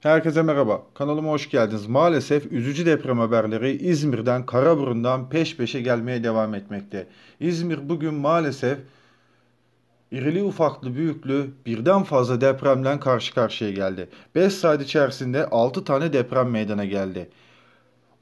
Herkese merhaba. Kanalıma hoş geldiniz. Maalesef üzücü deprem haberleri İzmir'den, Karaburun'dan peş peşe gelmeye devam etmekte. İzmir bugün maalesef irili ufaklı büyüklü birden fazla depremden karşı karşıya geldi. 5 saat içerisinde 6 tane deprem meydana geldi.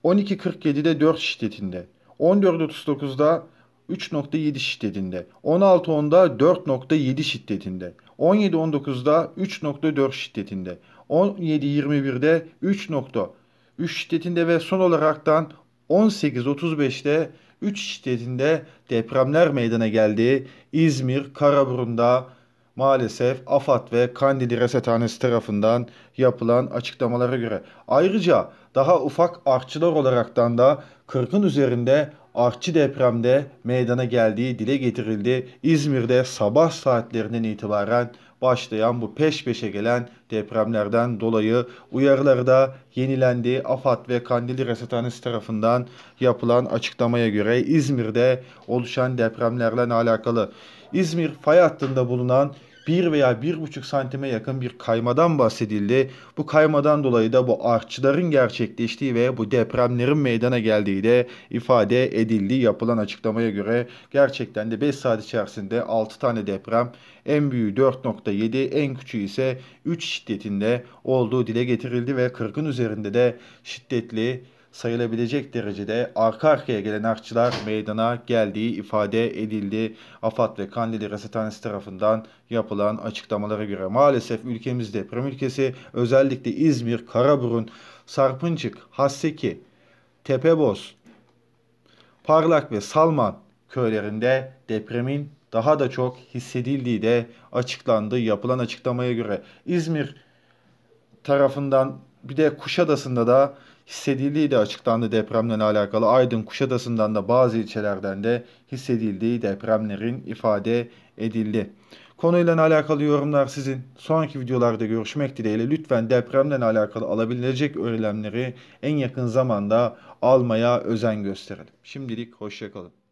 12.47'de 4 şiddetinde, 14.39'da 3.7 şiddetinde, 16.10'da 4.7 şiddetinde, 17-19'da 3.4 şiddetinde, 17-21'de 3.3 şiddetinde ve son olaraktan 18-35'te 3 şiddetinde depremler meydana geldi. İzmir, Karaburun'da maalesef AFAD ve Kandili Resethanesi tarafından yapılan açıklamalara göre. Ayrıca daha ufak artçılar olaraktan da 40'ın üzerinde artçı depremde meydana geldiği dile getirildi. İzmir'de sabah saatlerinden itibaren başlayan bu peş peşe gelen depremlerden dolayı uyarıları da yenilendi. AFAD ve Kandilli Resethanesi tarafından yapılan açıklamaya göre İzmir'de oluşan depremlerle alakalı İzmir fay hattında bulunan 1 veya 1,5 santime yakın bir kaymadan bahsedildi. Bu kaymadan dolayı da bu artçıların gerçekleştiği ve bu depremlerin meydana geldiği de ifade edildi. Yapılan açıklamaya göre gerçekten de 5 saat içerisinde 6 tane deprem en büyüğü 4.7 en küçüğü ise 3 şiddetinde olduğu dile getirildi ve 40'ın üzerinde de şiddetli sayılabilecek derecede arka arkaya gelen akçılar meydana geldiği ifade edildi. AFAD ve Kandili Rasathanesi tarafından yapılan açıklamalara göre maalesef ülkemiz deprem ülkesi özellikle İzmir, Karaburun, Sarpıncık, Hasseki, Tepeboz, Parlak ve Salman köylerinde depremin daha da çok hissedildiği de açıklandı. Yapılan açıklamaya göre İzmir tarafından bir de Kuşadası'nda da hissedildiği de açıklandı depremle alakalı. Aydın Kuşadası'ndan da bazı ilçelerden de hissedildiği depremlerin ifade edildi. Konuyla alakalı yorumlar sizin. Sonraki videolarda görüşmek dileğiyle lütfen depremle alakalı alabilecek önlemleri en yakın zamanda almaya özen gösterelim. Şimdilik hoşçakalın.